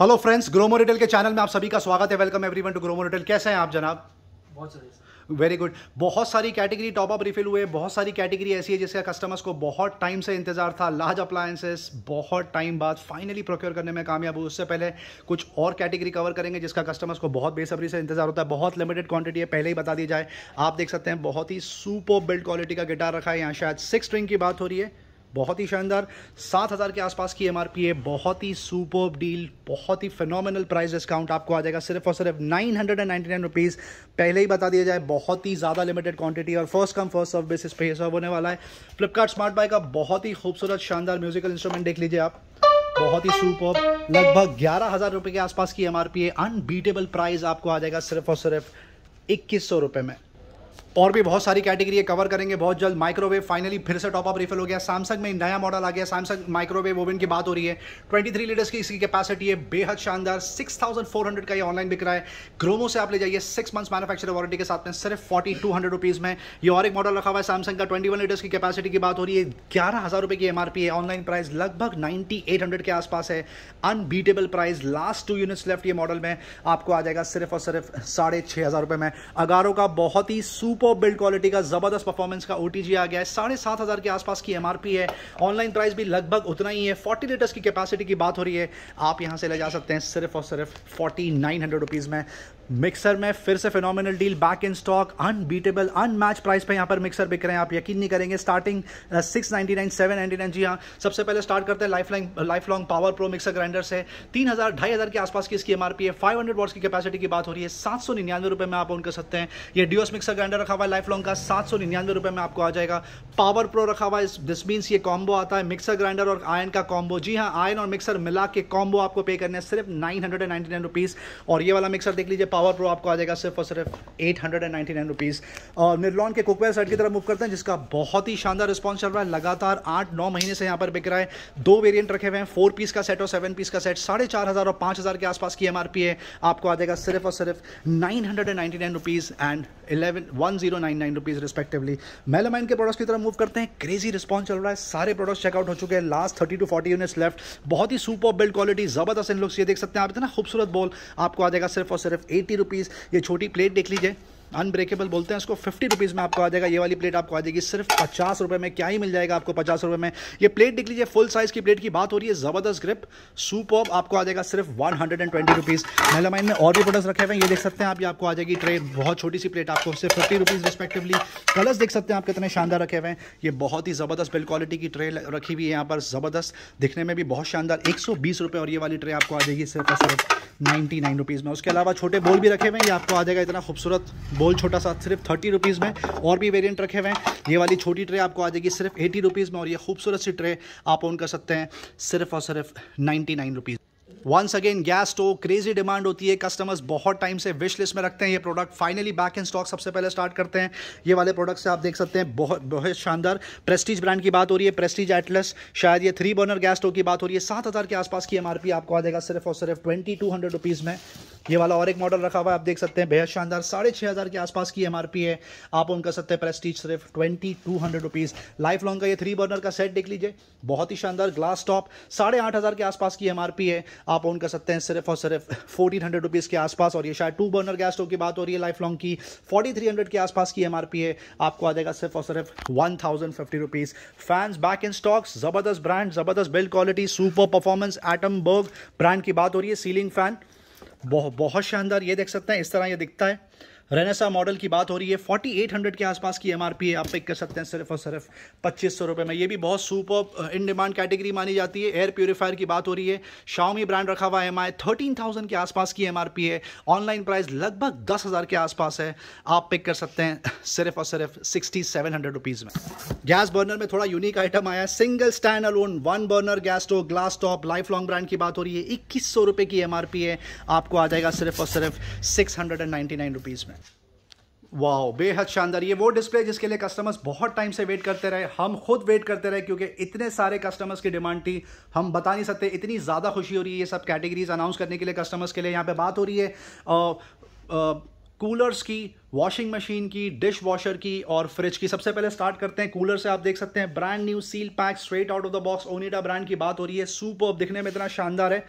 hello friends Gromo retail के channel में आप सभी का स्वागत है welcome everyone to Gromo retail कैसे हैं आप जनाब बहुत वेरी गुड बहुत सारी कैटेगरी टॉप अप रिफिल हुए बहुत सारी कैटेगरी ऐसी है जिसका कस्टमर्स को बहुत टाइम से इंतजार था लार्ज अप्लायंसेस बहुत टाइम बाद फाइनली प्रोक्योर करने में कामयाब हुई उससे पहले कुछ और कैटेगरी कवर करेंगे जिसका कस्टमर्स को बहुत बेसब्री से इंतजार होता है बहुत लिमिटेड क्वांटिटी है पहले ही बता दी जाए आप देख सकते हैं बहुत ही सुपर बिल्ड क्वालिटी का गिटार रखा है यहाँ शायद सिक्स स्ट्रिंग की बात हो रही है बहुत ही शानदार सात हज़ार के आसपास की एम है बहुत ही सुपर डील बहुत ही फिनोमिनल प्राइस डिस्काउंट आपको आ जाएगा सिर्फ और सिर्फ nine hundred and ninety nine rupees पहले ही बता दिया जाए बहुत ही ज़्यादा लिमिटेड क्वांटिटी और first come first serve basis पे सर्व होने वाला है फ्लिपकार्ट स्मार्ट बाय का बहुत ही खूबसूरत शानदार म्यूजिकल इंस्ट्रूमेंट देख लीजिए आप बहुत ही सुपर लगभग ग्यारह हज़ार रुपये के आसपास की एम है अनबीटेबल प्राइस आपको आ जाएगा सिर्फ और सिर्फ इक्कीस सौ रुपये में और भी बहुत सारी कैटेगरी कवर करेंगे बहुत जल्द माइक्रोवेव फाइनली फिर से टॉप अप रिफिल हो गया सैमसंग में नया मॉडल आ गया सैमसंग माइक्रोवेव ओवन की बात हो रही है ट्वेंटी थ्री लीटर्स की इसकी कैपेसिटी है बेहद शानदार सिक्स थाउजेंड फोर हंड्रेड का ये ऑनलाइन बिक रहा है ग्रोमो से आप ले जाइए सिक्स मंथ्स मैनुफैक्चर वारंटी के साथ में सिर्फ फोर्टी टू हंड्रेड रुपीज़ में ये और एक मॉडल रखा हुआ है सैमसंग का ट्वेंटी वन लीटर्स की कैपेसिटी की बात हो रही है ग्यारह हज़ार रुपये की एमआरपी है ऑनलाइन प्राइस लगभग नाइनटी एट हंड्रेड के आसपास है unbeatable price last two units left ये मॉडल में आपको आ जाएगा सिर्फ और सिर्फ साढ़े छह हज़ार रुपये में अगारो का बहुत ही सुपर सुपर बिल्ड क्वालिटी का जबरदस्त परफॉर्मेंस का ओटीजी आ गया है साढ़े सात हज़ार के आसपास की एमआरपी है ऑनलाइन प्राइस भी लगभग उतना ही है फोर्टी लीटर्स की कैपेसिटी की बात हो रही है आप यहां से ले जा सकते हैं सिर्फ और सिर्फ फोर्टी नाइन हंड्रेड रुपीज़ में मिक्सर में फिर से phenomenal deal back in stock unbeatable unmatch price पे यहाँ पर मिक्सर बिक रहे हैं आप यकीन नहीं करेंगे starting six ninety nine seven ninety nine जी हाँ सबसे पहले स्टार्ट करते हैं life line Lifelong power pro mixer grinder से तीन हज़ार ढाई हज़ार के आसपास की इसकी एम आर पी है फाइव हंड्रेड वॉट्स की कैपेसिटी की बात हो रही है सात सौ निन्यानवे रुपये में आप उनके कर सकते हैं ये डिओस मिक्सर ग्राइंडर रखा हुआ है लाइफ लॉन्ग का सात सौ निन्यानवे रुपये में आपको आ जाएगा पावर प्रो रखा हुआ है दिस मीन्स ये कॉम्बो आता है मिक्सर ग्राइंडर और आयन का कॉम्बो जी हाँ आयन और मिक्सर मिला के कॉम्बो आपको पे करने सिर्फ nine hundred and ninety nine rupees और ये वाला मिक्सर देख लीजिए पावर प्रो आपको आ जाएगा सिर्फ और सिर्फ एट हंड्रेड एंड नाइन और निर्लॉन के कुकवेयर सेट की तरफ मूव करते हैं जिसका बहुत ही शानदार रिस्पॉन्स चल रहा है लगातार आठ नौ महीने से यहाँ पर बिक रहा है दो वेरियंट रखे हुए हैं फोर पीस का सेट और सेवन पीस का सेट साढ़े चार हज़ार और पाँच हज़ार के आसपास की एम है आपको आ जाएगा सिर्फ और सिर्फ nine hundred and nine rupees and eleven one zero nine nine rupees respectively melamine के प्रोडक्ट्स की तरफ मूव करते हैं क्रेजी रिस्पॉन्स चल रहा है सारे प्रोडक्ट्स चेकआउट हो चुके हैं last thirty two forty units left बहुत ही सुपर बिल्ड क्वालिटी जबरदस्त इन लुक्स ये देख सकते हैं आप इतना खूबसूरत बॉल आपको आ जाएगा सिर्फ और सिर्फ एट एटी रुपीज़ ये छोटी प्लेट देख लीजिए अनब्रेकेबल बोलते हैं उसको फिफ्टी रुपीज़ में आपको आ जाएगा ये वाली प्लेट आपको आ जाएगी सिर्फ पचास रुपये में क्या ही मिल जाएगा आपको पचास रुपये में ये प्लेट देख लीजिए फुल साइज़ की प्लेट की बात हो रही है ज़बरदस्त ग्रिप सूप ऑफ आपको आ जाएगा सिर्फ one hundred and twenty rupees melamine में और भी प्रोडक्ट्स रखे हुए हैं ये देख सकते हैं आप ये आपको आ जाएगी ट्रे बहुत छोटी सी प्लेट आपको सिर्फ फिफ्टी रुपीज़ रिस्पेक्टिवली कलर्स देख सकते हैं आप कितने शानदार रखे हुए हैं ये बहुत ही ज़बरदस्त बिल क्वालिटी की ट्रे रखी हुई है यहाँ पर ज़बरदस्त दिखने में भी बहुत शानदार एक सौ बीस रुपये और ये वाली ट्रे आपको आ जाएगी सिर्फ सिर्फ नाइन्टी नाइन रुपीज़ में उसके अलावा छोटे बोल भी रखे हुए हैं ये आपको आ जाएगा इतना खूबसूरत बोल छोटा सा सिर्फ थर्टी रुपीज़ में और भी वेरियंट रखे हुए हैं ये वाली छोटी ट्रे आपको आ जाएगी सिर्फ एटी रुपीज़ में और ये खूबसूरत सी ट्रे आप ऑन कर सकते हैं सिर्फ और सिर्फ ninety nine rupees once again gas stove crazy demand होती है कस्टमर्स बहुत टाइम से विश लिस्ट में रखते हैं ये product finally back in stock सबसे पहले स्टार्ट करते हैं ये वाले प्रोडक्ट से आप देख सकते हैं बहुत बहुत शानदार प्रेस्टीज ब्रांड की बात हो रही है प्रेस्टीज एटलस शायद ये थ्री बर्नर गैस स्टोव की बात हो रही है सात हज़ार के आसपास की एम आपको आ जाएगा सिर्फ और सिर्फ ट्वेंटी टू हंड्रेड रुपीज़ में ये वाला और एक मॉडल रखा हुआ है आप देख सकते हैं बेहद शानदार साढ़े छः हज़ार के आसपास की एम है आप उन सकते हैं प्रेस्टीज सिर्फ twenty two hundred rupees Lifelong का ये थ्री बर्नर का सेट देख लीजिए बहुत ही शानदार ग्लास टॉप साढ़े आठ हज़ार के आसपास की एम है आप ऑन कर सकते हैं सिर्फ और सिर्फ फोर्टीन हंड्रेड रुपीज़ के आसपास और ये शायद टू बर्नर गैस स्टोव की बात हो रही है लाइफ लॉन्ग की फोर्टी थ्री हंड्रेड के आसपास की एम है आपको आ जाएगा सिर्फ और सिर्फ one thousand fifty rupees fans back in stocks ज़बरदस्त ब्रांड ज़बरदस्त बिल्ड क्वालिटी सुपर परफॉर्मेंस बर्ग ब्रांड की बात हो रही है सीलिंग फैन बहुत बहुत शानदार ये देख सकते हैं इस तरह ये दिखता है रेनेसा मॉडल की बात हो रही है एट हंड्रेड के आसपास की एमआरपी है आप पिक कर सकते हैं सिर्फ और सिर्फ पच्चीस सौ रुपये में ये भी बहुत सुपर इन डिमांड कैटेगरी मानी जाती है एयर प्योरीफायर की बात हो रही है शाओमी ब्रांड रखा हुआ है एम आई के आसपास की एम है ऑनलाइन प्राइस लगभग दस हज़ार के आसपास है आप पिक कर सकते हैं सिर्फ और सिर्फ सिक्सटी सेवन हंड्रेड रुपीज़ में गैस बर्नर में थोड़ा यूनिक आइटम आया single standalone one burner gas stove glass top Lifelong brand की बात हो रही है इक्कीस सौ रुपये की एम है आपको आ जाएगा सिर्फ और सिर्फ six hundred and ninety nine rupees में वाओ बेहद शानदार ये वो डिस्प्ले जिसके लिए कस्टमर्स बहुत टाइम से वेट करते रहे हम खुद वेट करते रहे क्योंकि इतने सारे कस्टमर्स की डिमांड थी हम बता नहीं सकते इतनी ज़्यादा खुशी हो रही है ये सब कैटेगरीज अनाउंस करने के लिए कस्टमर्स के लिए यहाँ पे बात हो रही है आ, आ, कूलर्स की वॉशिंग मशीन की डिश वॉशर की और फ्रिज की सबसे पहले स्टार्ट करते हैं कूलर से आप देख सकते हैं brand new seal pack straight out of the box Onida brand की बात हो रही है सुपर दिखने में इतना शानदार है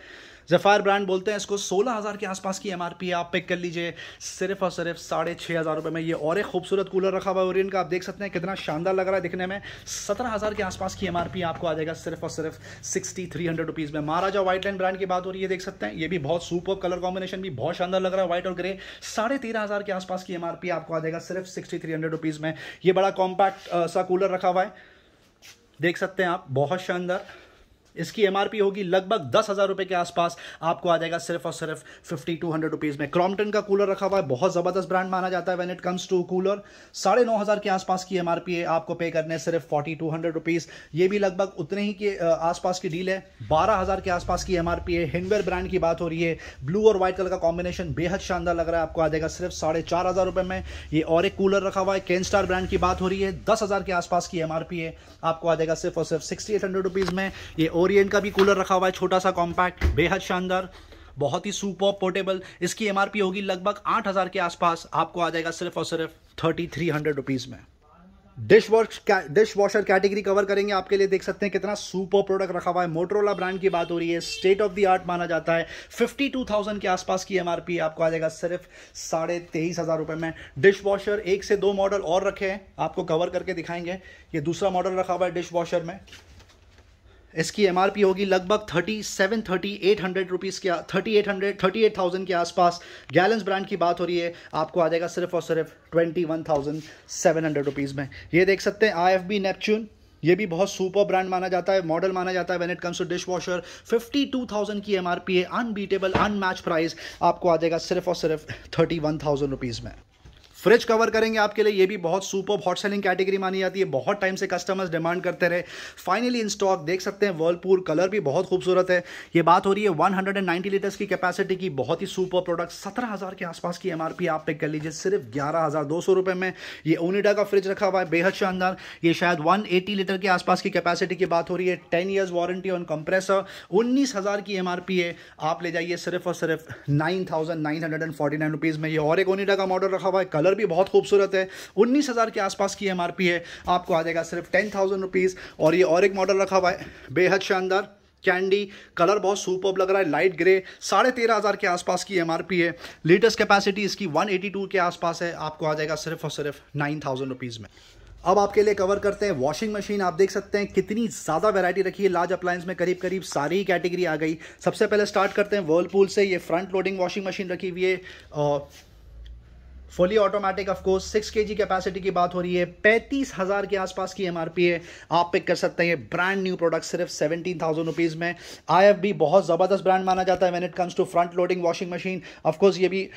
जफ़ायर ब्रांड बोलते हैं इसको सोलह हज़ार के आसपास की एम आप पिक कर लीजिए सिर्फ और सिर्फ साढ़े छः हज़ार रुपये में ये और एक खूबसूरत कूलर रखा हुआ है ओरियन का आप देख सकते हैं कितना शानदार लग रहा है दिखने में सत्रह हज़ार के आसपास की एम आपको आ जाएगा सिर्फ और सिर्फ सिक्सटी थ्री हंड्रेड रुपीज़ में महाराजा व्हाइट लाइन ब्रांड की बात हो रही है देख सकते हैं ये भी बहुत सुपर कलर कॉम्बिनेशन भी बहुत शानदार लग रहा है व्हाइट और ग्रे साढ़े तेरह हज़ार के आसपास की एम आपको आ जाएगा सिर्फ सिक्सटी थ्री हंड्रेड रुपीज़ में ये बड़ा कॉम्पैक्ट सा कूलर रखा हुआ है देख सकते हैं आप बहुत शानदार इसकी एमआरपी होगी लगभग दस हज़ार रुपये के आसपास आपको आ जाएगा सिर्फ और सिर्फ फिफ्टी टू हंड्रेड रुपीज़ में क्रॉम्पटन का कूलर रखा हुआ है बहुत ज़बरदस्त ब्रांड माना जाता है when it comes to cooler साढ़े नौ हज़ार के आसपास की एम है आपको पे करने सिर्फ फोर्टी टू हंड्रेड रुपीज़ ये भी लगभग उतने ही के आसपास की डील है बारह हज़ार के आसपास की एम है हिंडवेयर ब्रांड की बात हो रही है ब्लू और व्हाइट कलर का कॉम्बिनेशन बेहद शानदार लग रहा है आपको आ जाएगा सिर्फ साढ़े चार हज़ार रुपए में ये और एक कूलर रखा हुआ है केन स्टार ब्रांड की बात हो रही है दस हज़ार के आसपास की एम है आपको आ जाएगा सिर्फ और सिर्फ सिक्सटी एट हंड्रेड रुपीज़ में ये और ओरिएंट का भी कूलर रखा हुआ है छोटा सा कॉम्पैक्ट बेहद शानदार बहुत ही सुपर पोर्टेबल इसकी एमआरपी होगी लगभग आठ हज़ार के आसपास आपको आ जाएगा सिर्फ और सिर्फ थर्टी थ्री हंड्रेड रुपीज़ में dish wash dishwasher category cover करेंगे आपके लिए देख सकते हैं कितना सुपर प्रोडक्ट रखा हुआ है मोटरोला ब्रांड की बात हो रही है स्टेट ऑफ द आर्ट माना जाता है फिफ्टी टू थाउजेंड के आसपास की एमआरपी आपको आ जाएगा सिर्फ साढ़े तेईस हज़ार रुपए में डिश वॉशर एक से दो मॉडल और रखे हैं आपको कवर करके दिखाएंगे ये दूसरा मॉडल रखा हुआ है डिश वॉशर में इसकी एम होगी लगभग thirty seven thirty eight hundred rupees के thirty eight hundred thirty eight thousand के आसपास गैलेंस ब्रांड की बात हो रही है आपको आ जाएगा सिर्फ और सिर्फ twenty one thousand seven hundred rupees में ये देख सकते हैं आई एफ बी नेपच्यून ये भी बहुत सुपर ब्रांड माना जाता है मॉडल माना जाता है when it comes to dish washer fifty two thousand की एम आर पी है अनबीटेबल अनमैच प्राइस आपको आ जाएगा सिर्फ और सिर्फ थर्टी वन थाउजेंड रुपीज़ में फ्रिज कवर करेंगे आपके लिए ये भी बहुत सुपर हॉट सेलिंग कैटेगरी मानी जाती है बहुत टाइम से कस्टमर्स डिमांड करते रहे फाइनली इन स्टॉक देख सकते हैं वर्लपूल कलर भी बहुत खूबसूरत है ये बात हो रही है 190 लीटर्स की कैपेसिटी की बहुत ही सुपर प्रोडक्ट सत्रह हज़ार के आसपास की एमआरपी आप पिक कर लीजिए सिर्फ ग्यारह हज़ार दो सौ में ये ओनिडा का फ्रिज रखा हुआ है बेहद शानदार ये शायद वन लीटर के आसपास की कैपेसिटी की बात हो रही है ten years warranty on compressor उन्नीस हज़ार की एम है आप ले जाइए सिर्फ और सिर्फ nine thousand nine hundred and forty nine rupees में ये और एक ओनिडा का मॉडल रखा हुआ है कलर भी बहुत खूबसूरत है उन्नीस हज़ार के आसपास की एम है आपको आ जाएगा सिर्फ टेन थाउजेंड रुपीज़ और ये और एक मॉडल रखा हुआ है बेहद शानदार कैंडी कलर बहुत सुपर लग रहा है लाइट ग्रे साढ़े तेरह हज़ार के आसपास की एमआरपी है लेटेस्ट कैपेसिटी इसकी 182 के आसपास है आपको आ जाएगा सिर्फ और सिर्फ नाइन थाउजेंड रुपीज़ में अब आपके लिए कवर करते हैं वॉशिंग मशीन आप देख सकते हैं कितनी ज़्यादा वैरायटी रखी है लार्ज अप्लायंस में करीब करीब सारी कैटेगरी आ गई सबसे पहले स्टार्ट करते हैं वर्लपूल से ये फ्रंट लोडिंग वॉशिंग मशीन रखी हुई है फुली ऑटोमेटिक ऑफ कोर्स के के कैपेसिटी की बात हो रही है पैंतीस हज़ार के आसपास की पी है आप पिक कर सकते हैं ब्रांड न्यू प्रोडक्ट सिर्फ सेवेंटीन थाउजेंड रुपीज़ में आई एफ भी बहुत ज़बरदस्त ब्रांड माना जाता है when it comes to front loading washing machine of course ये भी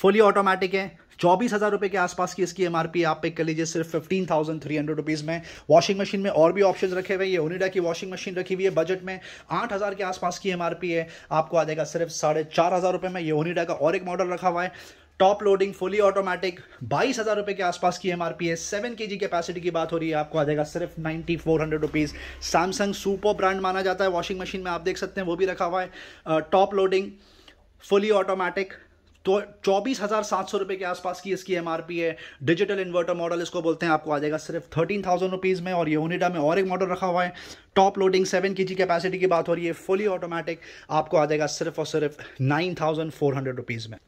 फुली uh, ऑटोमेटिक है चौबीस हज़ार रुपये के आसपास की इसकी एमआरपी आप पिक कर लीजिए सिर्फ fifteen thousand three hundred rupees में वॉशिंग मशीन में और भी ऑप्शन रखे हुए ये ओनिडा की वॉशिंग मशीन रखी हुई है बजट में आठ हज़ार के आसपास की एमआरपी है आपको आ जाएगा सिर्फ साढ़े चार हज़ार रुपये में ये ओनिडा का और एक मॉडल रखा हुआ है टॉप लोडिंग फुली ऑटोमेटिक बाईस हज़ार रुपये के आसपास की एमआरपी है सेवन के जी कैपेसिटी की बात हो रही है आपको आ जाएगा सिर्फ ninety four hundred rupees Samsung super brand माना जाता है वॉशिंग मशीन में आप देख सकते हैं वो भी रखा हुआ है टॉप लोडिंग फुली ऑटोमेटिक तो चौबीस हज़ार सात सौ रुपये के आसपास की इसकी एम है डिजिटल इन्वर्टर मॉडल इसको बोलते हैं आपको आ जाएगा सिर्फ थर्टीन थाउजेंड रुपीज़ में और ये ओनिडा में और एक मॉडल रखा हुआ है टॉप लोडिंग सेवन के जी कैपेसिटी की बात हो रही है फुली ऑटोमेटिक आपको आ जाएगा सिर्फ और सिर्फ nine thousand four hundred rupees में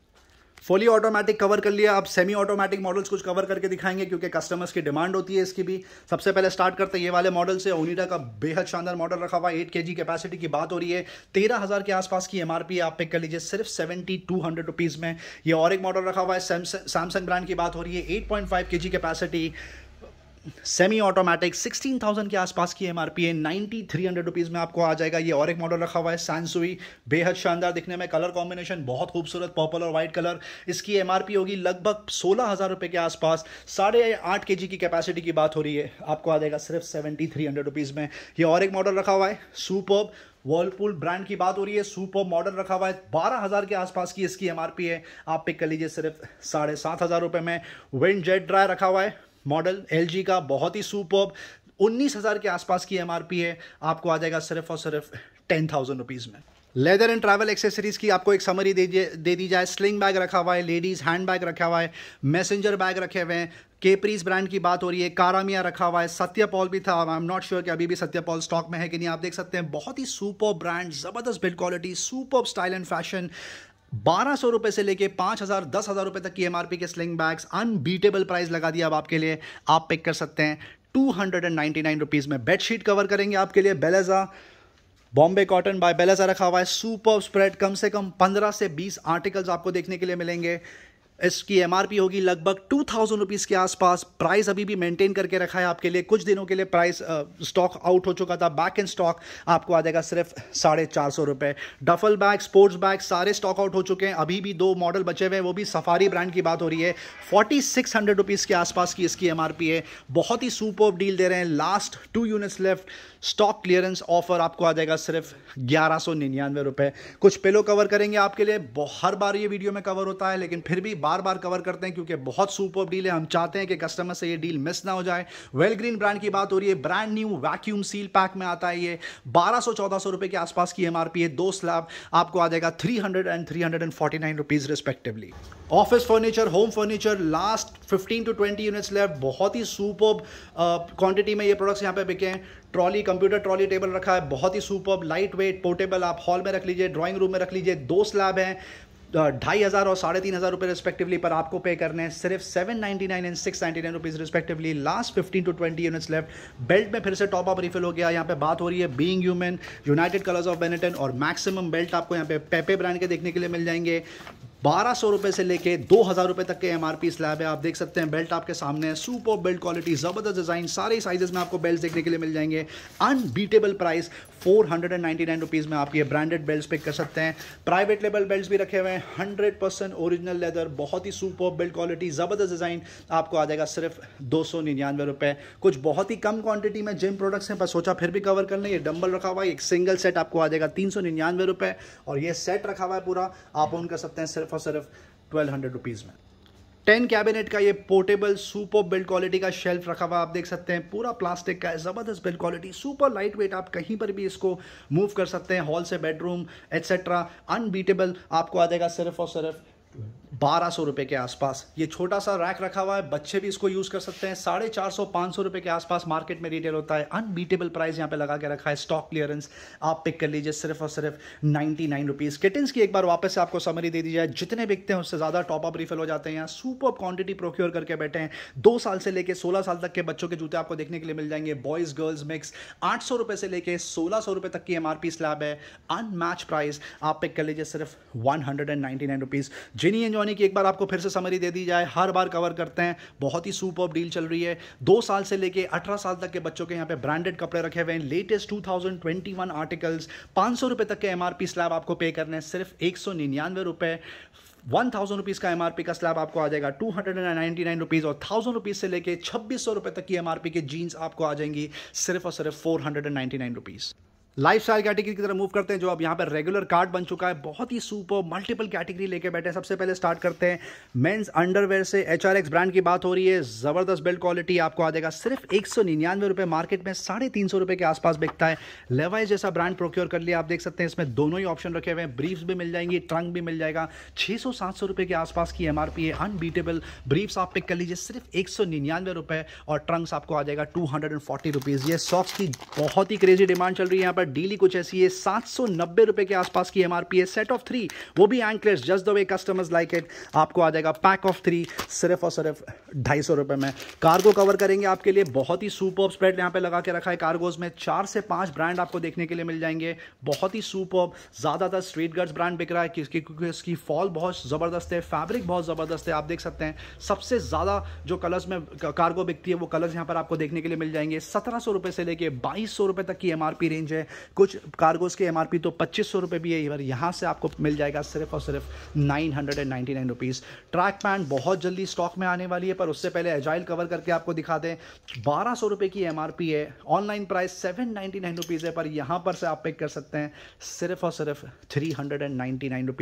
फुली ऑटोमेटिक कवर कर लिया अब सेमी ऑटोमेटिक मॉडल्स कुछ कवर करके दिखाएंगे क्योंकि कस्टमर्स की डिमांड होती है इसकी भी सबसे पहले स्टार्ट करते हैं ये वाले मॉडल से ओनिडा का बेहद शानदार मॉडल रखा हुआ एट के कैपेसिटी की बात हो रही है तेरह हज़ार के आसपास की एम आप पिक कर लीजिए सिर्फ सेवेंटी टू हंड्रेड रुपीज़ में ये और एक मॉडल रखा हुआ है सैमसंग ब्रांड की बात हो रही है एट पॉइंट फाइव के जी कैपेसिटी सेमी ऑटोमेटिक 16,000 के आसपास की एम आर पी है नाइनटी थ्री हंड्रेड रुपीज़ में आपको आ जाएगा ये और एक मॉडल रखा हुआ है सैनसुई बेहद शानदार दिखने में कलर कॉम्बिनेशन बहुत खूबसूरत पर्पल और वाइट कलर इसकी एम आर पी होगी लगभग सोलह हज़ार रुपये के आसपास साढ़े आठ के जी की कैपेसिटी की बात हो रही है आपको आ जाएगा सिर्फ सेवेंटी थ्री हंड्रेड रुपीज़ में ये और एक मॉडल रखा हुआ है सुपर वर्लपूल ब्रांड की बात हो रही है सुपर मॉडल रखा हुआ है बारह हज़ार के आसपास की इसकी एमआरपी है आप पिक कर लीजिए सिर्फ साढ़े सात हज़ार रुपये में विंड जेट ड्राई रखा हुआ है मॉडल एल का बहुत ही सुपर उन्नीस हज़ार के आसपास की एम है आपको आ जाएगा सिर्फ और सिर्फ टेन थाउजेंड रुपीज़ में लेदर एंड ट्रैवल एक्सेसरीज की आपको एक समरी दे दे दी जाए स्लिंग बैग रखा हुआ है लेडीज़ हैंड बैग रखा हुआ है मैसेंजर बैग रखे हुए हैं केपरीज ब्रांड की बात हो रही है कारामिया रखा हुआ है सत्यपॉल भी था आई एम नॉट श्योर कि अभी भी सत्यपॉल स्टॉक में है कि नहीं आप देख सकते हैं बहुत ही सुपर ब्रांड ज़बरदस्त build quality super style and fashion बारह सौ रुपए से लेके पांच हज़ार दस हज़ार रुपए तक की एमआरपी के स्लिंग बैग्स अनबीटेबल प्राइस लगा दिया अब आपके लिए आप पिक कर सकते हैं two hundred and ninety nine rupees में बेडशीट कवर करेंगे आपके लिए Beleza Bombay cotton by Beleza रखा हुआ है सुपर स्प्रेड कम से कम पंद्रह से बीस आर्टिकल्स आपको देखने के लिए मिलेंगे इसकी एम होगी लगभग टू थाउजेंड रुपीज़ के आसपास प्राइस अभी भी मेंटेन करके रखा है आपके लिए कुछ दिनों के लिए प्राइस स्टॉक आउट हो चुका था बैक इन स्टॉक आपको आ जाएगा सिर्फ साढ़े चार सौ रुपये डफल बैग स्पोर्ट्स बैग सारे स्टॉक आउट हो चुके हैं अभी भी दो मॉडल बचे हुए हैं वो भी सफारी ब्रांड की बात हो रही है फोर्टी सिक्स हंड्रेड रुपीज़ के आसपास की इसकी एम है बहुत ही सुपर डील दे रहे हैं last two units left stock clearance offer आपको आ जाएगा सिर्फ ग्यारह सौ निन्यानवे रुपये कुछ पेलो कवर करेंगे आपके लिए हर बार ये वीडियो में कवर होता है लेकिन फिर भी बार बार कवर करते हैं क्योंकि बहुत सुपर डील है हम चाहते हैं कि कस्टमर से ये डील मिस ना हो जाए वेल ग्रीन ब्रांड की बात हो रही है brand new vacuum seal pack में आता है ये बारह सौ चौदह सौ रुपए के आसपास की एमआरपी है दो स्लैब आपको आ जाएगा three hundred and three hundred and forty nine rupees respectively office furniture home furniture last fifteen to twenty units left बहुत ही सुपर क्वांटिटी uh, में ये प्रोडक्ट्स यहाँ पे बिके हैं ट्रॉली कंप्यूटर ट्रॉली टेबल रखा है बहुत ही सुपर लाइट वेट पोर्टेबल आप हॉल में रख लीजिए ड्राइंग रूम में रख लीजिए दो स्लैब हैं ढाई हज़ार और साढ़े तीन हज़ार रुपये रिस्पेक्टिवली पर आपको पे करने हैं सिर्फ seven ninety nine and six ninety nine rupees respectively last fifteen to twenty units left belt में फिर से टॉप अप रिफिल हो गया यहाँ पे बात हो रही है Being Human United Colors of Benetton और मैक्सिमम बेल्ट आपको यहाँ पे पेपे ब्रांड के देखने के लिए मिल जाएंगे बारह सौ रुपये से लेके दो हज़ार रुपये तक के एम आर पी स्लैब है आप देख सकते हैं बेल्ट आपके सामने है सुपर बेल्ट क्वालिटी ज़बरदस्त डिज़ाइन सारे साइजेस में आपको बेल्ट देखने के लिए मिल जाएंगे unbeatable price four hundred and ninety nine rupees में आप ये ब्रांडेड बेल्ट पिक कर सकते हैं प्राइवेट लेवल बेल्ट भी रखे हुए हैं हंड्रेड परसेंट ओरिजिनल लेदर बहुत ही सुपर बेल्ट क्वालिटी ज़बरदस्त डिज़ाइन आपको आ जाएगा सिर्फ दो सौ निन्यानवे रुपये कुछ बहुत ही कम क्वांटिटी में जिम प्रोडक्ट्स हैं पर सोचा फिर भी कवर कर लें ये डंबल रखा हुआ है एक सिंगल सेट आपको आ जाएगा तीन सौ निन्यानवे रुपये और ये सेट रखा हुआ है पूरा आप ऑन कर सकते हैं सिर्फ सिर्फ और सिर्फ ट्वेल्व हंड्रेड रुपीज़ में टेन कैबिनेट का ये पोर्टेबल सुपर बिल्ड क्वालिटी का शेल्फ रखा हुआ आप देख सकते हैं पूरा प्लास्टिक का है ज़बरदस्त build quality super light weight आप कहीं पर भी इसको मूव कर सकते हैं हॉल से बेडरूम एट्सेट्रा अनबीटेबल आपको आ जाएगा सिर्फ और सिर्फ बारह सौ रुपये के आसपास ये छोटा सा रैक रखा हुआ है बच्चे भी इसको यूज़ कर सकते हैं साढ़े चार सौ पाँच सौ रुपये के आसपास मार्केट में रिटेल होता है अनबीटेबल प्राइस यहाँ पे लगा के रखा है स्टॉक क्लियरेंस आप पिक कर लीजिए सिर्फ और सिर्फ नाइन्टी नाइन रुपीज़ किटन्स की एक बार वापस से आपको समरी दे दी जाए जितने बिकते हैं उससे ज़्यादा टॉप अप रिफिल हो जाते हैं यहाँ सुपर क्वान्टिटी प्रोक्योर करके बैठे हैं दो साल से लेकर सोलह साल तक के बच्चों के जूते आपको देखने के लिए मिल जाएंगे बॉयज़ गर्ल्स मिक्स आठ सौ रुपये से लेकर सोलह सौ रुपये तक की एम आर पी स्लैब है अनमैच प्राइस आप पिक कर लीजिए सिर्फ one hundred and ninety nine rupees जिनी एंजॉय धोनी की एक बार आपको फिर से समरी दे दी जाए हर बार कवर करते हैं बहुत ही सुपर डील चल रही है दो साल से लेके अठारह साल तक के बच्चों के यहाँ पे ब्रांडेड कपड़े रखे हुए हैं लेटेस्ट 2021 आर्टिकल्स पाँच सौ रुपये तक के एमआरपी स्लैब आपको पे करने हैं सिर्फ एक सौ निन्यानवे रुपये वन थाउजेंड रुपीज़ का एमआरपी का स्लैब आपको आ जाएगा two hundred and ninety nine rupees और थाउजेंड रुपीज़ से लेके छब्बीस सौ रुपये तक की एमआरपी के जीन्स आपको आ जाएंगी सिर्फ और सिर्फ four hundred and ninety nine rupees life style category की तरह मूव करते हैं जो अब यहाँ पर रेगुलर कार्ड बन चुका है बहुत ही सुपर मल्टीपल कैटेगरी लेके बैठे हैं सबसे पहले स्टार्ट करते हैं मेंस अंडरवेयर से एच ब्रांड की बात हो रही है ज़बरदस्त बिल्ड क्वालिटी आपको आ जाएगा सिर्फ एक सौ निन्यानवे रुपये मार्केट में साढ़े तीन सौ रुपये के आसपास बिकता है लेवाइज जैसा ब्रांड प्रोक्योर कर लिया आप देख सकते हैं इसमें दोनों ही ऑप्शन रखे हुए हैं ब्रीफ्स भी मिल जाएंगी ट्रंक भी मिल जाएगा छः सौ सात सौ रुपये के आसपास की एम है अनबीटेबल ब्रीफ्स आप पिक कर लीजिए सिर्फ एक सौ निन्यानवे रुपये और ट्रंक्स आपको आ जाएगा two hundred and forty rupees ये सॉफ्ट की बहुत ही क्रेजी डिमांड चल रही है यहाँ पर डील ही कुछ ऐसी है सात सौ नब्बे रुपए के आसपास की एमआरपी है सेट ऑफ थ्री वो भी anklet just the way customers like it आपको आ जाएगा पैक ऑफ थ्री सिर्फ और सिर्फ ढाई सौ रुपए में कार्गो कवर करेंगे आपके लिए बहुत ही सुपर स्प्रेड यहाँ पे लगा के रखा है कार्गोज में चार से पांच ब्रांड आपको देखने के लिए मिल जाएंगे बहुत ही सुपर ज्यादातर स्ट्रीट गर्ड्स ब्रांड बिक रहा है क्योंकि क्योंकि इसकी फॉल बहुत जबरदस्त है फैब्रिक बहुत जबरदस्त है आप देख सकते हैं सबसे ज्यादा जो कलर्स में कार्गो बिकती है वो कलर्स यहाँ पर आपको देखने के लिए मिल जाएंगे सत्रह सौ रुपए से लेके बाईस सौ रुपए तक की एमआरपी रेंज है कुछ कार्गोज के एम तो पच्चीस सौ भी है इवर यहाँ से आपको मिल जाएगा सिर्फ और सिर्फ नाइन हंड्रेड ट्रैक पैंट बहुत जल्दी स्टॉक में आने वाली है पर उससे पहले एजाइल कवर करके आपको दिखा दें बारह सौ की एम है ऑनलाइन प्राइस सेवन नाइन्टी है पर यहाँ पर से आप पिक कर सकते हैं सिर्फ और सिर्फ थ्री हंड्रेड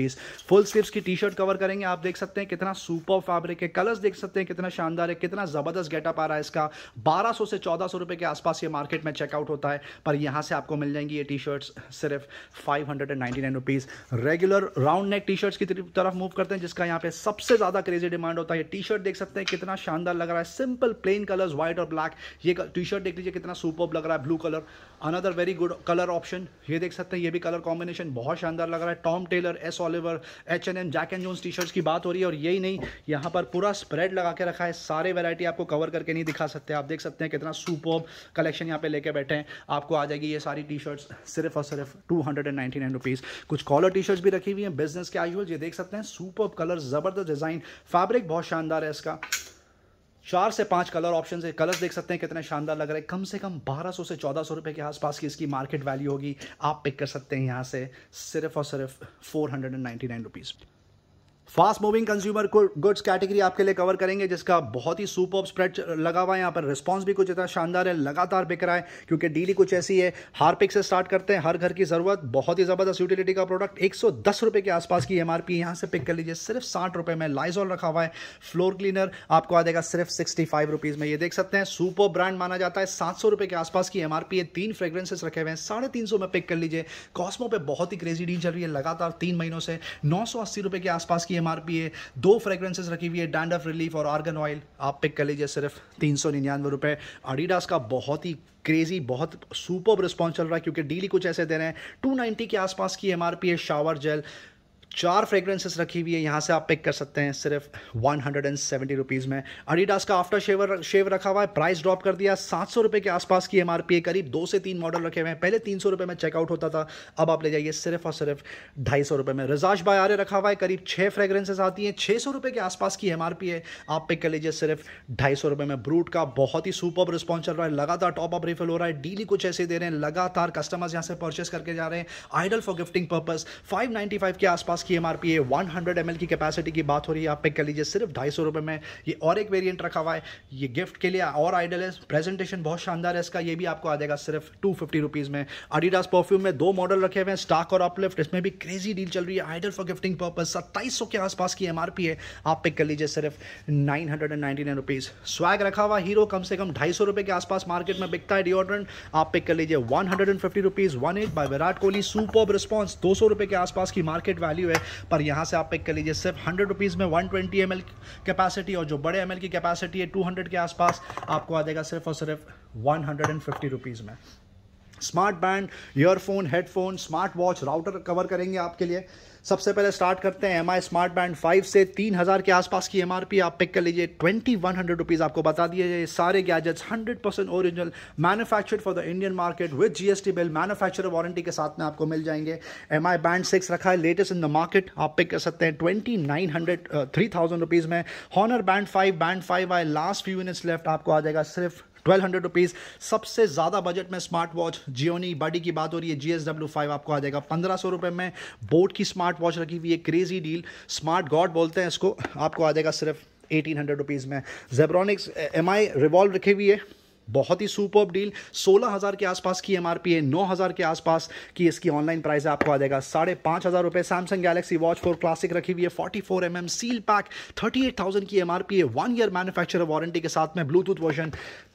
फुल स्लिप्स की टी शर्ट कवर करेंगे आप देख सकते हैं कितना सुपर फैब्रिक है कलर्स देख सकते हैं कितना शानदार है कितना ज़बरदस्त गेटअप आ रहा है इसका बारह से चौदह सौ के आसपास ये मार्केट में चेकआउट होता है पर यहां से आपको मिल जाएंगी ये टी शर्ट्स सिर्फ five hundred and ninety nine rupees regular round neck T shirts की तरफ मूव करते हैं जिसका यहाँ पे सबसे ज़्यादा क्रेजी डिमांड होता है टी शर्ट देख सकते हैं कितना शानदार लग रहा है सिंपल प्लेन कलर्स व्हाइट और ब्लैक ये टी शर्ट देख लीजिए कितना सुपर लग रहा है blue colour another very good colour option ये देख सकते हैं ये भी कलर कॉम्बिनेशन बहुत शानदार लग रहा है Tom Tailor S Oliver H and M Jack and Jones T shirts की बात हो रही है और यही नहीं यहाँ पर पूरा स्प्रेड लगा के रखा है सारे वेरायटी आपको कवर करके नहीं दिखा सकते आप देख सकते हैं कितना सुपर कलेक्शन यहाँ पे लेके बैठे हैं आपको आ जाएगी ये सारी टी शर्ट्स सिर्फ और सिर्फ टू हंड्रेड एंड कुछ कॉलर टी शर्ट्स भी रखी हुई हैं बिजनेस आयुअल ये देख सकते हैं सुपर कलर ज़बरदस्त डिज़ाइन फैब्रिक बहुत शानदार है इसका चार से पांच कलर ऑप्शन है कलर्स देख सकते हैं कितने शानदार लग रहे हैं कम से कम 1200 से 1400 रुपए के आसपास की इसकी मार्केट वैल्यू होगी आप पिक कर सकते हैं यहाँ से सिर्फ और सिर्फ four hundred and ninety nine rupees fast moving consumer goods category आपके लिए कवर करेंगे जिसका बहुत ही सुपर स्प्रेड लगा हुआ है यहाँ पर रिस्पांस भी कुछ इतना शानदार है लगातार बिक रहा है क्योंकि डील कुछ ऐसी है हार्पिक से स्टार्ट करते हैं हर घर की ज़रूरत बहुत ही ज़बरदस्त यूटिलिटी का प्रोडक्ट एक सौ के आसपास की एम आर पी यहाँ से पिक कर लीजिए सिर्फ साठ रुपए में लाइजॉल रखा हुआ है फ्लोर क्लीनर आपको आ जाएगा सिर्फ सिक्सटी फाइव रुपीज़ में ये देख सकते हैं सुपर ब्रांड माना जाता है सात सौ रुपए के आसपास की एम आर पी है तीन फ्रेग्रेंसेस रखे हुए हैं साढ़े तीन सौ में पिक कर लीजिए कॉस्मो पे बहुत ही क्रेजी डील चल रही है लगातार तीन महीनों से नौ सौ अस्सी रुपए के आसपास की की एम है दो फ्रेग्रेंसेज रखी हुई है ऑफ रिलीफ और आर्गन ऑयल आप पिक कर लीजिए सिर्फ तीन सौ निन्यानवे रुपये अडीडास का बहुत ही क्रेजी बहुत सुपर रिस्पॉन्स चल रहा है क्योंकि डेली कुछ ऐसे दे रहे हैं 290 के आसपास की एमआरपी है शावर जेल चार फ्रेग्रेंसेस रखी हुई है यहाँ से आप पिक कर सकते हैं सिर्फ one hundred and seventy rupees में अडीडास का आफ्टर शेवर शेव रखा हुआ है प्राइस ड्रॉप कर दिया सात सौ के आसपास की एम आर पी है करीब दो से तीन मॉडल रखे हुए हैं पहले तीन सौ में चेकआउट होता था अब आप ले जाइए सिर्फ और सिर्फ ढाई सौ रुपये में बाय आर्य रखा हुआ है करीब छः फ्रेग्रेंसेस आती हैं छः सौ के आसपास की एम आर पी है आप पिक कर लीजिए सिर्फ ढाई सौ रुपये में ब्रूट का बहुत ही सुपर रिस्पॉन्स चल रहा है लगातार टॉप अप रिफिल हो रहा है डीली कुछ ऐसे दे रहे हैं लगातार कस्टमर्स यहाँ से परचेस करके जा रहे हैं ideal for gifting purpose five ninety five के आसपास इसकी एम है वन हंड्रेड एम एल की कैपेसिटी की बात हो रही है आप पिक कर लीजिए सिर्फ ढाई सौ रुपये में ये और एक वेरियंट रखा हुआ है ये गिफ्ट के लिए और आइडल है प्रेजेंटेशन बहुत शानदार है इसका ये भी आपको आ जाएगा सिर्फ टू फिफ्टी रुपीज़ में अडीडास परफ्यूम में दो मॉडल रखे हुए हैं स्टाक और अपलिफ्ट इसमें भी क्रेजी डील चल रही है आइडल फॉर गिफ्टिंग पर्पज सत्ताईस के आसपास की एम है आप पिक कर लीजिए सिर्फ nine hundred and ninety nine rupees swag रखा हुआ हीरो कम से कम ढाई सौ रुपये के आसपास मार्केट में बिकता है डिओड्रेंट आप पिक कर लीजिए one hundred and fifty rupees one eight by Virat Kohli super response दो सौ रुपये के आसपास की मार्केट वैल्यू पॉजिटिव है पर यहाँ से आप पिक कर लीजिए सिर्फ हंड्रेड रुपीज़ में वन ट्वेंटी एम कैपेसिटी और जो बड़े एम की कैपेसिटी है टू हंड्रेड के आसपास आपको आ जाएगा सिर्फ और सिर्फ one hundred and fifty rupees में smart band earphone headphone smart watch router cover करेंगे आपके लिए सबसे पहले स्टार्ट करते हैं M I smart band five से तीन हज़ार के आसपास की एम आप पिक कर लीजिए ट्वेंटी वन हंड्रेड रुपीज़ आपको बता दिए ये सारे gadgets hundred percent original manufactured for the Indian market with G S T bill manufacture warranty के साथ में आपको मिल जाएंगे एम आई बैंड सिक्स रखा है लेटेस्ट इन द मार्केट आप पिक कर सकते हैं twenty nine hundred three thousand rupees में Honor band five band five I last few minutes left आपको आ जाएगा सिर्फ ट्वेल्व हंड्रेड रुपीज़ सबसे ज़्यादा बजट में स्मार्ट वॉच जियोनी बडी की बात हो रही है जी एस डब्ल्यू फाइव आपको आ जाएगा पंद्रह सौ रुपये में बोट की स्मार्ट स्मार्ट वॉच रखी हुई है क्रेजी डील स्मार्ट गॉड बोलते हैं इसको आपको आ जाएगा सिर्फ एटीन हंड्रेड रुपीज़ में जेब्रॉनिक्स एम आई रिवॉल्व रखे हुई है बहुत ही सुपर डील सोलह हज़ार के आसपास की एम आर पी है नौ हज़ार के आसपास की इसकी ऑनलाइन प्राइस आपको आ जाएगा साढ़े पाँच हज़ार रुपये Samsung Galaxy watch four classic रखी हुई है forty four M M seal pack thirty eight thousand की एम आर पी है वन ईयर मैनुफैक्चर वारंटी के साथ में ब्लूटूथ वर्जन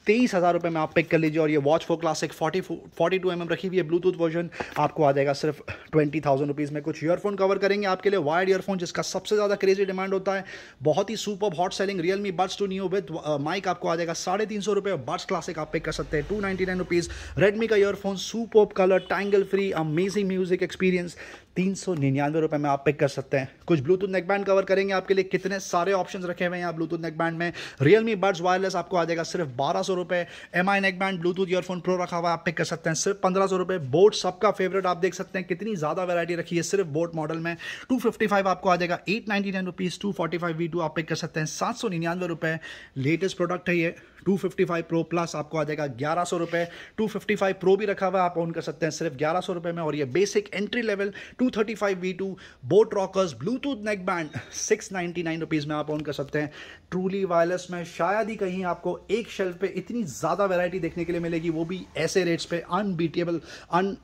तेईस हज़ार रुपये में आप पिक कर लीजिए और ये watch four classic forty forty two M रखी हुई है ब्लूटूथ वर्जन आपको आ जाएगा सिर्फ ट्वेंटी थाउजेंड रुपीज़ में कुछ ईयरफोन कवर करेंगे आपके लिए वायर्ड ईयरफोन जिसका सबसे ज़्यादा क्रेजी डिमांड होता है बहुत ही super hot selling Realme buds two new with mic आपको आ जाएगा साढ़े तीन सौ रुपये बर्ड्स क्लासिक आप पिक कर सकते हैं two ninety nine rupees Redmi का earphone super colour tangle free amazing music experience तीन सौ निन्यानवे रुपये में आप पिक कर सकते हैं कुछ ब्लूटूथ नेकबैंड कवर करेंगे आपके लिए कितने सारे ऑप्शन रखे हुए हैं यहाँ ब्लूटूथ नेकबैंड में रियलमी बर्ड्स वायरलेस आपको आ जाएगा सिर्फ बारह सौ रुपये M I neckband Bluetooth earphone pro रखा हुआ आप पिक कर सकते हैं सिर्फ पंद्रह सौ रुपये बोट सबका फेवरेट आप देख सकते हैं कितनी ज़्यादा वैरायटी रखी है सिर्फ बोट मॉडल में टू फिफ्टी फाइव आपको आ जाएगा eight ninety nine rupees two forty five V two आप पिक कर सकते हैं सात सौ निन्यानवे रुपये लेटेस्ट प्रोडक्ट है ये 255 प्रो प्लस आपको आ जाएगा ग्यारह सौ रुपये टू फिफ्टी फाइव प्रो भी रखा हुआ है आप ऑन कर सकते हैं सिर्फ ग्यारह सौ रुपये में और ये basic entry level 235 V2 Boat Rockerz Bluetooth neck band 699 rupees में आप ऑन कर सकते हैं ट्रूली वायरलेस में शायद ही कहीं आपको एक शेल्फ पे इतनी ज़्यादा वैरायटी देखने के लिए मिलेगी वो भी ऐसे रेट्स पे अनबीटेबल अन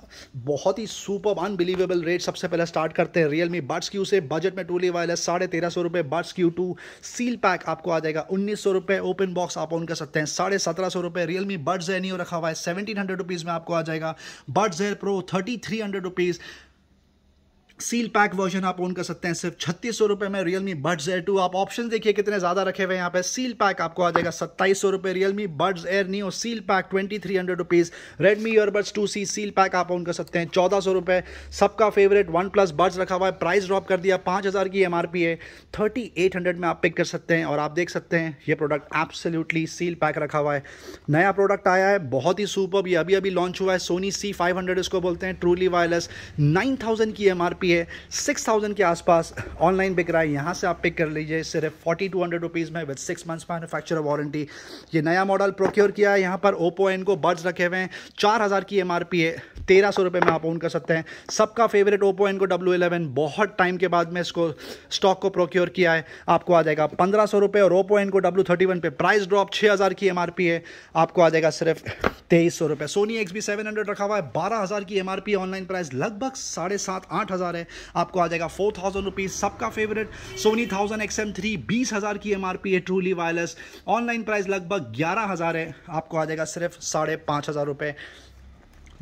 बहुत ही सुपर अनबिलीवेबल रेट सबसे पहले स्टार्ट करते हैं रियलमी बर्ड्स क्यू से बजट में ट्रूली वायरलेस साढ़े तेरह सौ रुपये buds Q two seal pack आपको आ जाएगा उन्नीस सौ रुपये ओपन बॉक्स आप ऑन कर सकते हैं साढ़े सत्रह सौ रुपये रियलमी बर्ड्स एनियो रखा हुआ है सेवनटीन हंड्रेड रुपीज़ में आपको आ जाएगा buds air pro thirty three hundred rupees seal pack version आप ओन कर सकते हैं सिर्फ छत्तीस सौ रुपये में Realme me buds air two आप ऑप्शन देखिए कितने ज़्यादा रखे हुए हैं यहाँ पे सील पैक आपको आ जाएगा सत्ताईस सौ रुपये Realme me buds air new seal pack twenty three hundred rupees Redmi earbuds two C seal pack आप ओन कर सकते हैं चौदह सौ रुपये सबका फेवरेट वन प्लस बड्स रखा हुआ है प्राइस ड्रॉप कर दिया पाँच हज़ार की एम आर पी है थर्टी एट हंड्रेड में आप पिक कर सकते हैं और आप देख सकते हैं ये प्रोडक्ट एब्सोल्यूटली सील पैक रखा हुआ है नया प्रोडक्ट आया है बहुत ही सुपर ये अभी अभी लॉन्च हुआ है सोनी सी फाइव हंड्रेड इसको बोलते हैं ट्रूली वायरलेस नाइन थाउजेंड की एम आर पी पी है सिक्स थाउजेंड के आसपास ऑनलाइन बिक रहा है यहाँ से आप पिक कर लीजिए सिर्फ फोर्टी टू हंड्रेड रुपीज़ में with six months manufacture warranty ये नया मॉडल प्रोक्योर किया है यहाँ पर ओप्पो को बर्ड्स रखे हुए हैं चार हज़ार की एम आर पी है तेरह सौ रुपये में आप ओन कर सकते हैं सबका फेवरेट ओप्पो को डब्ल्यू इलेवन बहुत टाइम के बाद में इसको स्टॉक को प्रोक्योर किया है आपको आ जाएगा पंद्रह सौ रुपये और ओप्पो को डब्ल्यू थर्टी वन पे प्राइस ड्रॉप छः हज़ार की एम आर पी है आपको आ जाएगा सिर्फ तेईस सौ रुपये Sony X B seven hundred रखा हुआ है बारह हज़ार की M R P online price लगभग साढ़े सात आठ हज़ार हज़ार है आपको आ जाएगा फोर थाउजेंड रुपीज़ सबका favourite Sony thousand X M three बीस हज़ार की एम आर पी है ट्रूली वायरलेस ऑनलाइन प्राइस लगभग ग्यारह हज़ार है आपको आ जाएगा सिर्फ साढ़े पाँच हज़ार रुपये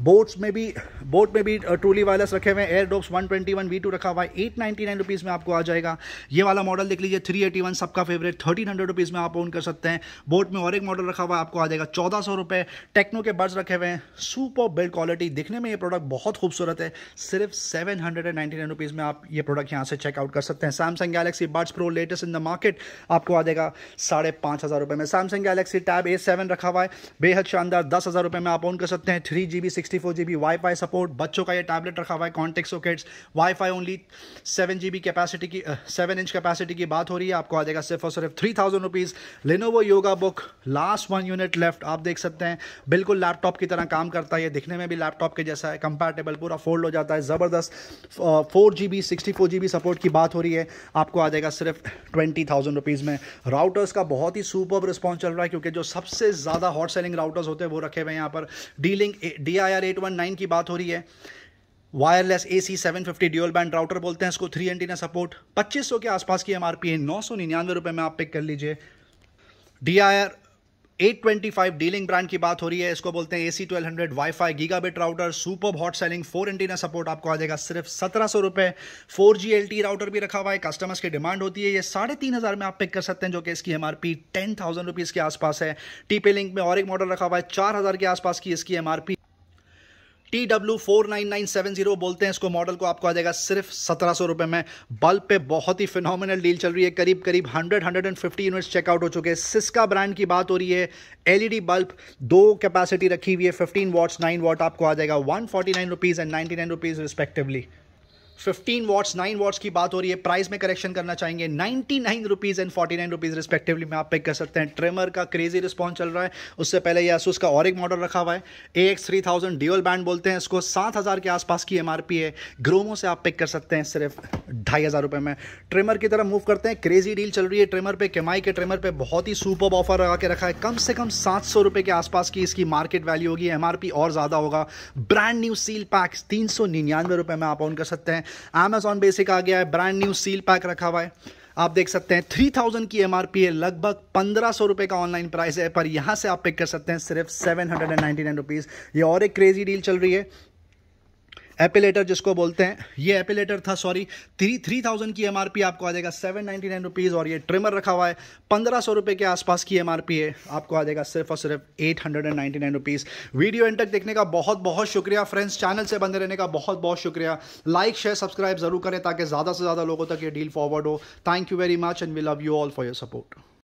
बोट्स में भी बोट में भी ट्रोली वायरलेस रखे हुए हैं air dots one twenty one V two रखा हुआ है एट नाइन्टी नाइन रुपीज़ में आपको आ जाएगा ये वाला मॉडल देख लीजिए थ्री एटी वन सबका फेवरेट थर्टीन हंड्रेड रुपीज़ में आप ऑन कर सकते हैं बोट में और एक मॉडल रखा हुआ है आपको आ जाएगा चौदह सौ रुपये टेक्नो के बर्ड्स रखे हुए हैं सुपर बिल्ड क्वालिटी दिखने में ये प्रोडक्ट बहुत खूबसूरत है सिर्फ seven hundred and ninety nine rupees में आप ये प्रोडक्ट यहाँ से चेकआउट कर सकते हैं Samsung Galaxy Buds Pro latest in the market आपको आ जाएगा साढ़े पाँच हज़ार रुपये में Samsung Galaxy Tab A seven रखा हुआ है बेहद शानदार दस हज़ार रुपये में आप ऑन कर सकते हैं three G B six sixty four G B wifi support बच्चों का ये टैबलेट रखा हुआ है contact sockets wifi only seven G B capacity की सेवन इंच कैपेसिटी की बात हो रही है आपको आ जाएगा सिर्फ और सिर्फ three thousand rupees Lenovo Yoga Book last one unit left आप देख सकते हैं बिल्कुल लैपटॉप की तरह काम करता है दिखने में भी लैपटॉप के जैसा है कंपेटेबल पूरा फोल्ड हो जाता है ज़बरदस्त four G B sixty four G B support की बात हो रही है आपको आ जाएगा सिर्फ ट्वेंटी थाउजेंड रुपीज़ में राउटर्स का बहुत ही सुपर रिस्पॉन्स चल रहा है क्योंकि जो सबसे ज़्यादा हॉट सेलिंग राउटर्स होते हैं वो रखे हुए हैं यहाँ पर डीलिंग डी आई वायर 819 की बात हो रही है wireless A C seven fifty dual band router बोलते हैं इसको थ्री एंटी ना सपोर्ट पच्चीस सौ के आसपास की एम आर पी है नौ सौ निन्यानवे रुपये में आप पिक कर लीजिए D I R eight twenty five dealing brand की बात हो रही है इसको बोलते हैं A C twelve hundred wifi gigabit router super hot selling four antenna support आपको आ जाएगा सिर्फ सत्रह सौ रुपये four G L T router भी रखा हुआ है कस्टमर्स की डिमांड होती है ये साढ़े तीन हज़ार में आप पिक कर सकते हैं जो कि इसकी M R P ten thousand rupees के आसपास है टी पे लिंक में और एक मॉडल रखा हुआ है चार हज़ार के आसपास की इसकी M R P T W four nine nine seven zero बोलते हैं इसको मॉडल को आपको आ जाएगा सिर्फ सत्रह सौ रुपये में बल्ब पे बहुत ही फिनोमिनल डील चल रही है करीब करीब hundred hundred and fifty units checkout हो चुके हैं सिस्का ब्रांड की बात हो रही है एलईडी बल्ब e दो कैपेसिटी रखी हुई है फिफ्टीन वॉट्स नाइन वॉट आपको आ जाएगा one forty nine rupees and ninety nine rupees respectively 15 watts 9 watts की बात हो रही है प्राइस में करेक्शन करना चाहेंगे 99 nine rupees and forty nine rupees respectively में आप पिक कर सकते हैं ट्रेमर का क्रेजी रिस्पॉन्स चल रहा है उससे पहले यह असूस का और एक मॉडल रखा हुआ है A X three thousand dual band बोलते हैं इसको सात हज़ार के आसपास की एम आर पी है ग्रोमो से आप पिक कर सकते हैं सिर्फ ढाई हज़ार रुपये में ट्रेमर की तरफ मूव करते हैं क्रेजी डील चल रही है ट्रेमर पर केमाई के ट्रेमर पर बहुत ही सुपर ऑफर लगा के रखा है कम से कम सात सौ रुपये के आसपास की इसकी मार्केट वैल्यू होगी एम आर पी और ज़्यादा होगा ब्रांड न्यू सील पैक्स तीन सौ निन्यानवे रुपये में आप ऑन कर सकते हैं अमेजोन बेसिक आ गया है ब्रांड न्यू सील पैक रखा हुआ है आप देख सकते हैं थ्री थाउजेंड की एम है लगभग पंद्रह सौ रुपये का ऑनलाइन प्राइस है पर यहाँ से आप पिक कर सकते हैं सिर्फ seven hundred and ninety nine rupees ये और एक क्रेजी डील चल रही है एपिलेटर जिसको बोलते हैं ये एपिलेटर था सॉरी थ्री थ्री थाउजेंड की एमआरपी आपको आ जाएगा सेवन नाइन्टी नाइन रुपीज़ और ये ट्रिमर रखा हुआ है पंद्रह सौ रुपये के आसपास की एमआरपी है आपको आ जाएगा सिर्फ और सिर्फ eight hundred and ninety nine rupees video end तक देखने का बहुत बहुत शुक्रिया फ्रेंड्स चैनल से बंद रहने का बहुत बहुत शुक्रिया लाइक शेयर सब्सक्राइब जरूर करें ताकि ज़्यादा से ज़्यादा लोगों तक ये डील फॉरवर्ड हो thank you very much and we love you all for your support